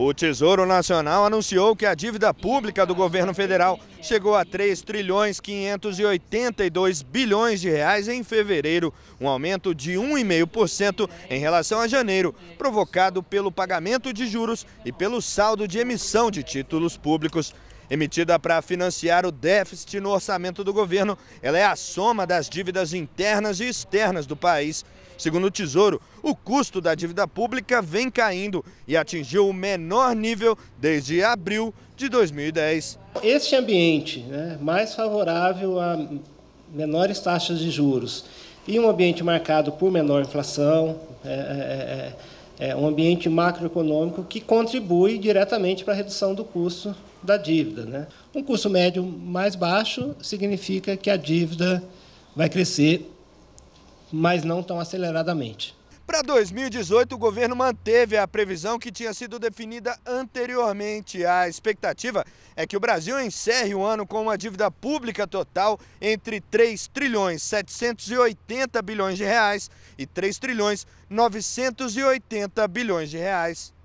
O Tesouro Nacional anunciou que a dívida pública do governo federal chegou a 3 trilhões 582 bilhões de reais em fevereiro, um aumento de 1,5% em relação a janeiro, provocado pelo pagamento de juros e pelo saldo de emissão de títulos públicos. Emitida para financiar o déficit no orçamento do governo, ela é a soma das dívidas internas e externas do país Segundo o Tesouro, o custo da dívida pública vem caindo e atingiu o menor nível desde abril de 2010. Este ambiente né, mais favorável a menores taxas de juros e um ambiente marcado por menor inflação, é é, é, é, é um ambiente macroeconômico que contribui diretamente para a redução do custo da dívida. Né? Um custo médio mais baixo significa que a dívida vai crescer mas não tão aceleradamente. Para 2018, o governo manteve a previsão que tinha sido definida anteriormente. A expectativa é que o Brasil encerre o ano com uma dívida pública total entre 3 trilhões 780 bilhões de reais e 3 trilhões 980 bilhões de reais.